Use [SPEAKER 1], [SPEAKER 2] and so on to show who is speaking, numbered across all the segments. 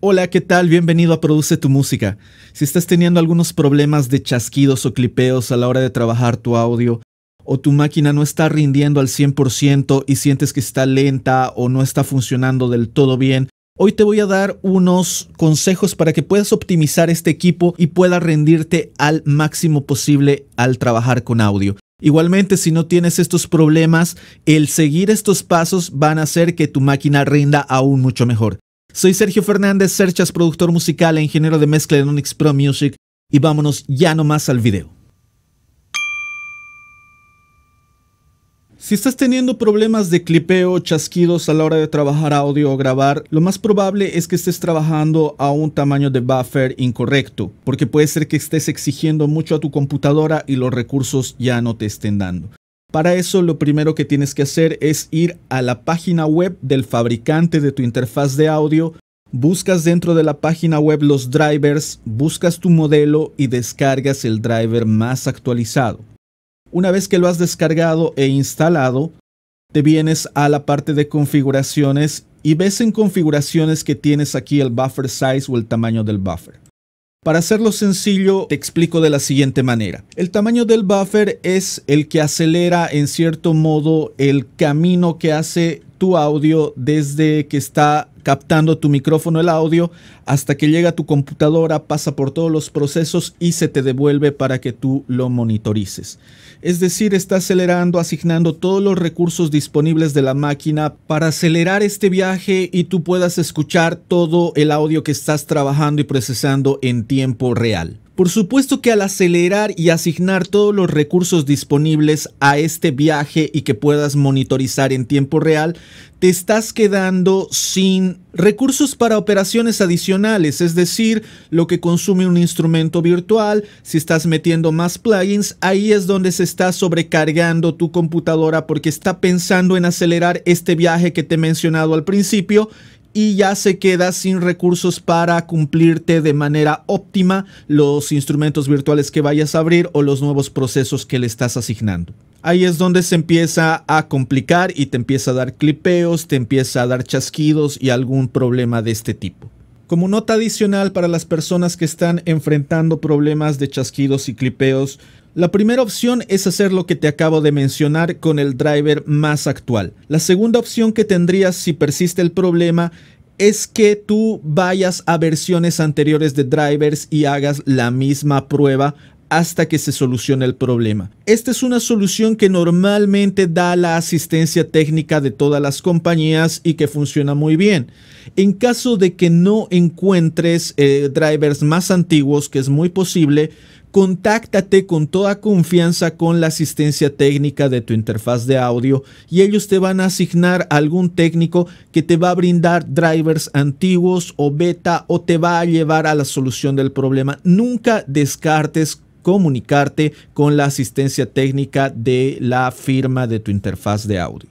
[SPEAKER 1] Hola, ¿qué tal? Bienvenido a Produce tu Música. Si estás teniendo algunos problemas de chasquidos o clipeos a la hora de trabajar tu audio, o tu máquina no está rindiendo al 100% y sientes que está lenta o no está funcionando del todo bien, hoy te voy a dar unos consejos para que puedas optimizar este equipo y puedas rendirte al máximo posible al trabajar con audio. Igualmente, si no tienes estos problemas, el seguir estos pasos van a hacer que tu máquina rinda aún mucho mejor. Soy Sergio Fernández, Serchas, productor musical e ingeniero de mezcla en Onyx Pro Music y vámonos ya nomás al video. Si estás teniendo problemas de clipeo, chasquidos a la hora de trabajar audio o grabar, lo más probable es que estés trabajando a un tamaño de buffer incorrecto, porque puede ser que estés exigiendo mucho a tu computadora y los recursos ya no te estén dando. Para eso lo primero que tienes que hacer es ir a la página web del fabricante de tu interfaz de audio, buscas dentro de la página web los drivers, buscas tu modelo y descargas el driver más actualizado. Una vez que lo has descargado e instalado, te vienes a la parte de configuraciones y ves en configuraciones que tienes aquí el buffer size o el tamaño del buffer. Para hacerlo sencillo, te explico de la siguiente manera. El tamaño del buffer es el que acelera en cierto modo el camino que hace tu audio desde que está captando tu micrófono el audio hasta que llega a tu computadora, pasa por todos los procesos y se te devuelve para que tú lo monitorices. Es decir, está acelerando, asignando todos los recursos disponibles de la máquina para acelerar este viaje y tú puedas escuchar todo el audio que estás trabajando y procesando en tiempo real. Por supuesto que al acelerar y asignar todos los recursos disponibles a este viaje y que puedas monitorizar en tiempo real, te estás quedando sin recursos para operaciones adicionales, es decir, lo que consume un instrumento virtual, si estás metiendo más plugins, ahí es donde se está sobrecargando tu computadora porque está pensando en acelerar este viaje que te he mencionado al principio y ya se queda sin recursos para cumplirte de manera óptima los instrumentos virtuales que vayas a abrir o los nuevos procesos que le estás asignando. Ahí es donde se empieza a complicar y te empieza a dar clipeos, te empieza a dar chasquidos y algún problema de este tipo. Como nota adicional para las personas que están enfrentando problemas de chasquidos y clipeos, la primera opción es hacer lo que te acabo de mencionar con el driver más actual. La segunda opción que tendrías si persiste el problema es que tú vayas a versiones anteriores de drivers y hagas la misma prueba hasta que se solucione el problema. Esta es una solución que normalmente da la asistencia técnica de todas las compañías y que funciona muy bien. En caso de que no encuentres eh, drivers más antiguos, que es muy posible, contáctate con toda confianza con la asistencia técnica de tu interfaz de audio y ellos te van a asignar algún técnico que te va a brindar drivers antiguos o beta o te va a llevar a la solución del problema. Nunca descartes comunicarte con la asistencia técnica de la firma de tu interfaz de audio.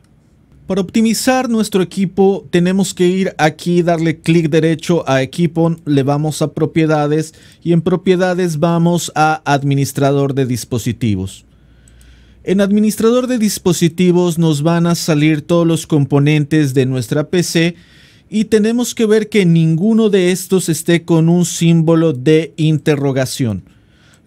[SPEAKER 1] Para optimizar nuestro equipo tenemos que ir aquí, darle clic derecho a equipo, le vamos a propiedades y en propiedades vamos a administrador de dispositivos. En administrador de dispositivos nos van a salir todos los componentes de nuestra PC y tenemos que ver que ninguno de estos esté con un símbolo de interrogación.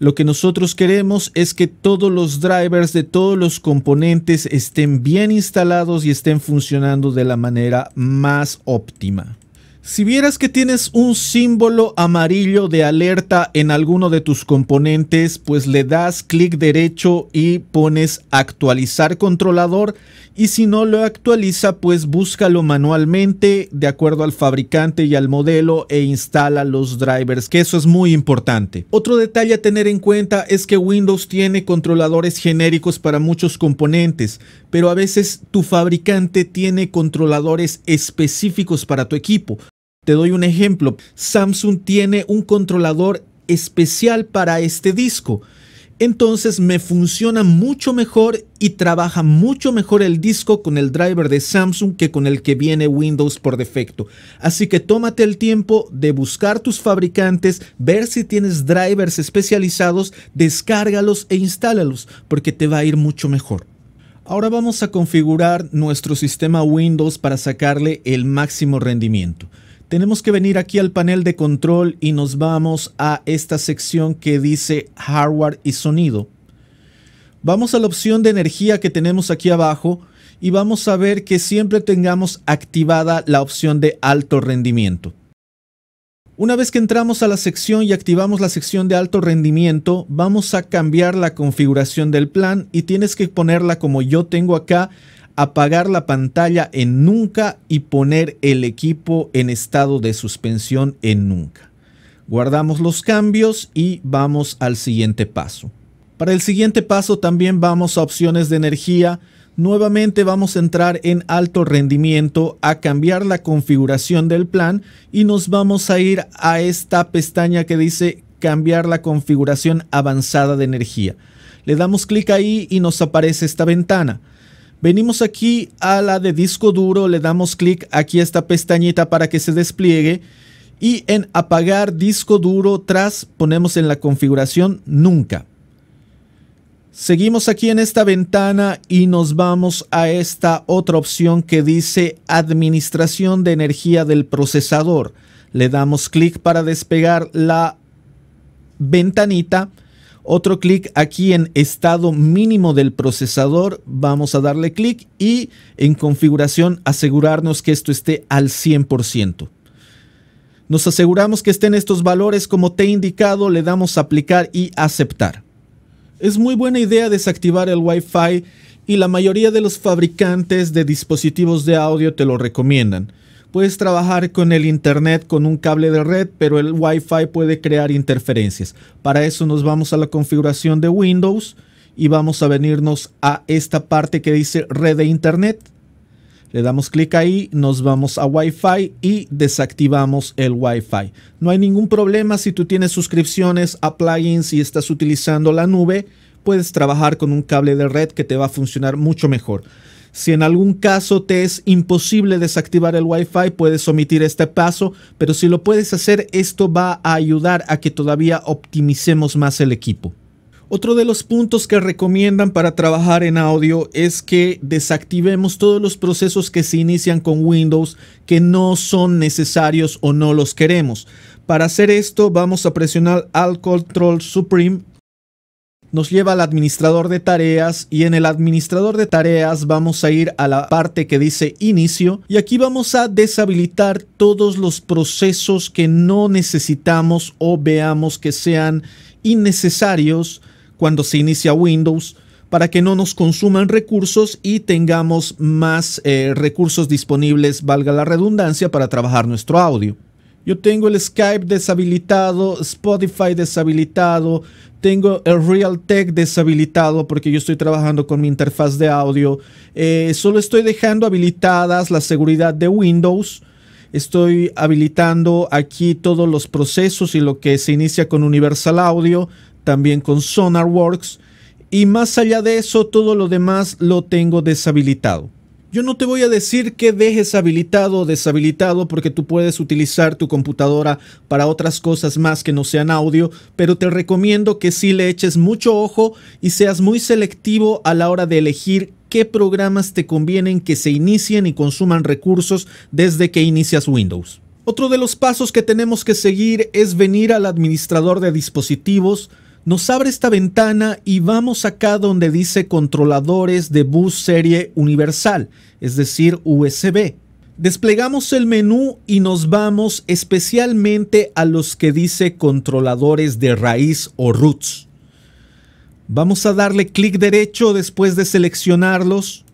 [SPEAKER 1] Lo que nosotros queremos es que todos los drivers de todos los componentes estén bien instalados y estén funcionando de la manera más óptima. Si vieras que tienes un símbolo amarillo de alerta en alguno de tus componentes, pues le das clic derecho y pones actualizar controlador y si no lo actualiza pues búscalo manualmente de acuerdo al fabricante y al modelo e instala los drivers que eso es muy importante. Otro detalle a tener en cuenta es que Windows tiene controladores genéricos para muchos componentes pero a veces tu fabricante tiene controladores específicos para tu equipo. Te doy un ejemplo, Samsung tiene un controlador especial para este disco entonces me funciona mucho mejor y trabaja mucho mejor el disco con el driver de Samsung que con el que viene Windows por defecto. Así que tómate el tiempo de buscar tus fabricantes, ver si tienes drivers especializados, descárgalos e instálalos porque te va a ir mucho mejor. Ahora vamos a configurar nuestro sistema Windows para sacarle el máximo rendimiento tenemos que venir aquí al panel de control y nos vamos a esta sección que dice hardware y sonido. Vamos a la opción de energía que tenemos aquí abajo y vamos a ver que siempre tengamos activada la opción de alto rendimiento. Una vez que entramos a la sección y activamos la sección de alto rendimiento, vamos a cambiar la configuración del plan y tienes que ponerla como yo tengo acá apagar la pantalla en nunca y poner el equipo en estado de suspensión en nunca. Guardamos los cambios y vamos al siguiente paso. Para el siguiente paso también vamos a opciones de energía. Nuevamente vamos a entrar en alto rendimiento, a cambiar la configuración del plan y nos vamos a ir a esta pestaña que dice cambiar la configuración avanzada de energía. Le damos clic ahí y nos aparece esta ventana. Venimos aquí a la de disco duro, le damos clic aquí a esta pestañita para que se despliegue y en apagar disco duro tras ponemos en la configuración nunca. Seguimos aquí en esta ventana y nos vamos a esta otra opción que dice administración de energía del procesador. Le damos clic para despegar la ventanita otro clic aquí en estado mínimo del procesador, vamos a darle clic y en configuración asegurarnos que esto esté al 100%. Nos aseguramos que estén estos valores como te he indicado, le damos aplicar y aceptar. Es muy buena idea desactivar el Wi-Fi y la mayoría de los fabricantes de dispositivos de audio te lo recomiendan. Puedes trabajar con el Internet con un cable de red, pero el Wi-Fi puede crear interferencias. Para eso nos vamos a la configuración de Windows y vamos a venirnos a esta parte que dice red de Internet. Le damos clic ahí, nos vamos a Wi-Fi y desactivamos el Wi-Fi. No hay ningún problema si tú tienes suscripciones a plugins y estás utilizando la nube, puedes trabajar con un cable de red que te va a funcionar mucho mejor. Si en algún caso te es imposible desactivar el Wi-Fi, puedes omitir este paso, pero si lo puedes hacer, esto va a ayudar a que todavía optimicemos más el equipo. Otro de los puntos que recomiendan para trabajar en audio es que desactivemos todos los procesos que se inician con Windows que no son necesarios o no los queremos. Para hacer esto vamos a presionar Alt Control Supreme nos lleva al administrador de tareas y en el administrador de tareas vamos a ir a la parte que dice inicio y aquí vamos a deshabilitar todos los procesos que no necesitamos o veamos que sean innecesarios cuando se inicia Windows para que no nos consuman recursos y tengamos más eh, recursos disponibles, valga la redundancia, para trabajar nuestro audio. Yo tengo el Skype deshabilitado, Spotify deshabilitado, tengo el Realtek deshabilitado porque yo estoy trabajando con mi interfaz de audio. Eh, solo estoy dejando habilitadas la seguridad de Windows. Estoy habilitando aquí todos los procesos y lo que se inicia con Universal Audio, también con SonarWorks. Y más allá de eso, todo lo demás lo tengo deshabilitado. Yo no te voy a decir que dejes habilitado o deshabilitado porque tú puedes utilizar tu computadora para otras cosas más que no sean audio, pero te recomiendo que sí le eches mucho ojo y seas muy selectivo a la hora de elegir qué programas te convienen que se inicien y consuman recursos desde que inicias Windows. Otro de los pasos que tenemos que seguir es venir al administrador de dispositivos, nos abre esta ventana y vamos acá donde dice controladores de bus serie universal, es decir, USB. Desplegamos el menú y nos vamos especialmente a los que dice controladores de raíz o roots. Vamos a darle clic derecho después de seleccionarlos,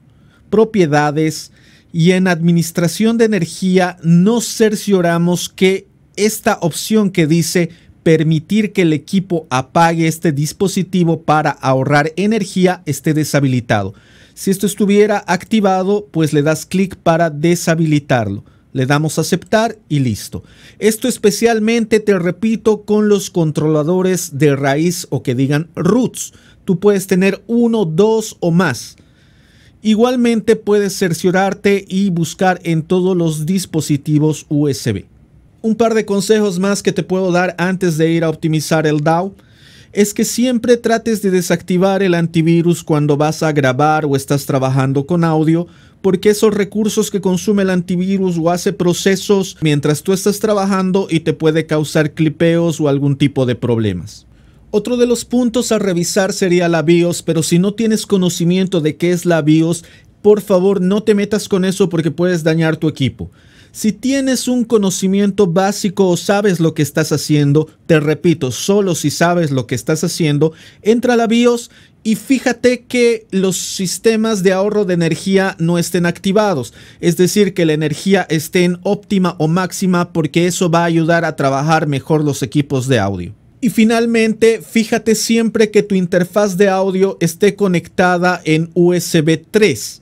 [SPEAKER 1] propiedades y en administración de energía nos cercioramos que esta opción que dice permitir que el equipo apague este dispositivo para ahorrar energía esté deshabilitado. Si esto estuviera activado, pues le das clic para deshabilitarlo. Le damos aceptar y listo. Esto especialmente, te repito, con los controladores de raíz o que digan roots. Tú puedes tener uno, dos o más. Igualmente puedes cerciorarte y buscar en todos los dispositivos USB. Un par de consejos más que te puedo dar antes de ir a optimizar el DAO es que siempre trates de desactivar el antivirus cuando vas a grabar o estás trabajando con audio, porque esos recursos que consume el antivirus o hace procesos mientras tú estás trabajando y te puede causar clipeos o algún tipo de problemas. Otro de los puntos a revisar sería la BIOS, pero si no tienes conocimiento de qué es la BIOS, por favor no te metas con eso porque puedes dañar tu equipo. Si tienes un conocimiento básico o sabes lo que estás haciendo, te repito, solo si sabes lo que estás haciendo, entra a la BIOS y fíjate que los sistemas de ahorro de energía no estén activados, es decir, que la energía esté en óptima o máxima porque eso va a ayudar a trabajar mejor los equipos de audio. Y finalmente, fíjate siempre que tu interfaz de audio esté conectada en USB 3.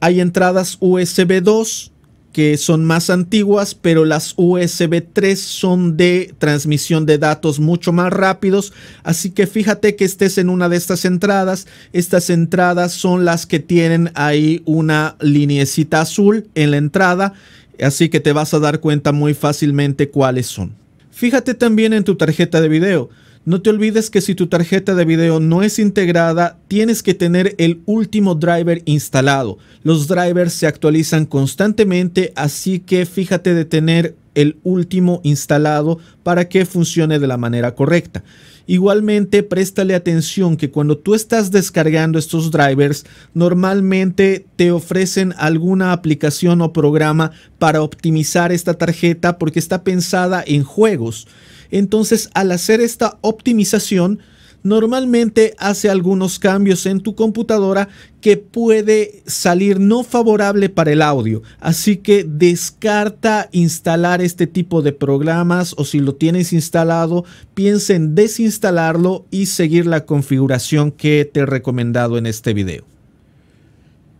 [SPEAKER 1] Hay entradas USB 2, que son más antiguas, pero las USB 3 son de transmisión de datos mucho más rápidos. Así que fíjate que estés en una de estas entradas. Estas entradas son las que tienen ahí una liniecita azul en la entrada. Así que te vas a dar cuenta muy fácilmente cuáles son. Fíjate también en tu tarjeta de video. No te olvides que si tu tarjeta de video no es integrada, tienes que tener el último driver instalado. Los drivers se actualizan constantemente, así que fíjate de tener el último instalado para que funcione de la manera correcta. Igualmente, préstale atención que cuando tú estás descargando estos drivers, normalmente te ofrecen alguna aplicación o programa para optimizar esta tarjeta porque está pensada en juegos. Entonces, al hacer esta optimización, normalmente hace algunos cambios en tu computadora que puede salir no favorable para el audio. Así que descarta instalar este tipo de programas o si lo tienes instalado, piensa en desinstalarlo y seguir la configuración que te he recomendado en este video.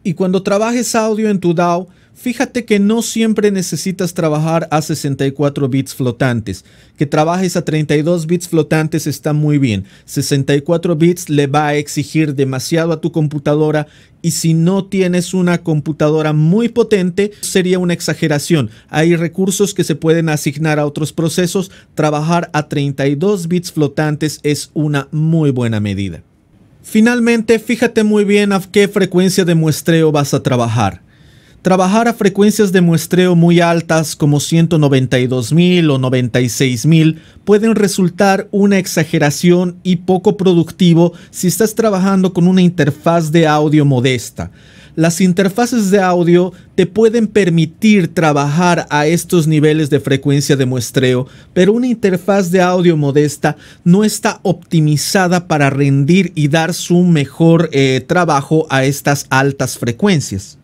[SPEAKER 1] Y cuando trabajes audio en tu DAO, Fíjate que no siempre necesitas trabajar a 64 bits flotantes. Que trabajes a 32 bits flotantes está muy bien. 64 bits le va a exigir demasiado a tu computadora y si no tienes una computadora muy potente sería una exageración. Hay recursos que se pueden asignar a otros procesos. Trabajar a 32 bits flotantes es una muy buena medida. Finalmente, fíjate muy bien a qué frecuencia de muestreo vas a trabajar. Trabajar a frecuencias de muestreo muy altas como 192.000 o 96.000 pueden resultar una exageración y poco productivo si estás trabajando con una interfaz de audio modesta. Las interfaces de audio te pueden permitir trabajar a estos niveles de frecuencia de muestreo, pero una interfaz de audio modesta no está optimizada para rendir y dar su mejor eh, trabajo a estas altas frecuencias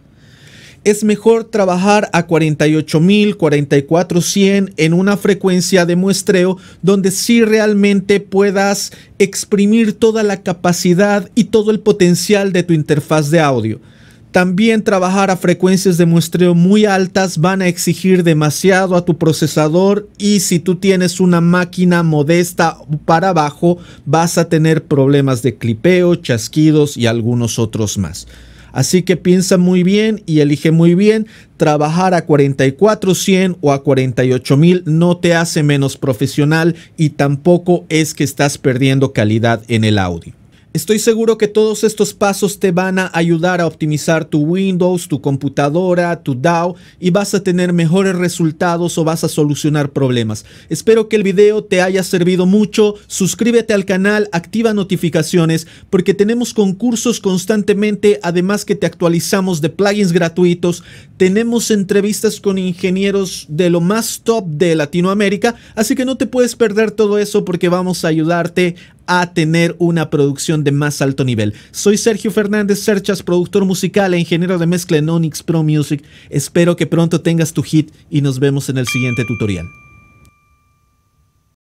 [SPEAKER 1] es mejor trabajar a 48.000, 44.100 en una frecuencia de muestreo donde sí realmente puedas exprimir toda la capacidad y todo el potencial de tu interfaz de audio. También trabajar a frecuencias de muestreo muy altas van a exigir demasiado a tu procesador y si tú tienes una máquina modesta para abajo vas a tener problemas de clipeo, chasquidos y algunos otros más. Así que piensa muy bien y elige muy bien. Trabajar a 44.100 o a 48.000 no te hace menos profesional y tampoco es que estás perdiendo calidad en el audio. Estoy seguro que todos estos pasos te van a ayudar a optimizar tu Windows, tu computadora, tu DAO y vas a tener mejores resultados o vas a solucionar problemas. Espero que el video te haya servido mucho. Suscríbete al canal, activa notificaciones porque tenemos concursos constantemente, además que te actualizamos de plugins gratuitos. Tenemos entrevistas con ingenieros de lo más top de Latinoamérica, así que no te puedes perder todo eso porque vamos a ayudarte a tener una producción de más alto nivel. Soy Sergio Fernández Serchas, productor musical e ingeniero de mezcla en Onyx Pro Music. Espero que pronto tengas tu hit y nos vemos en el siguiente tutorial.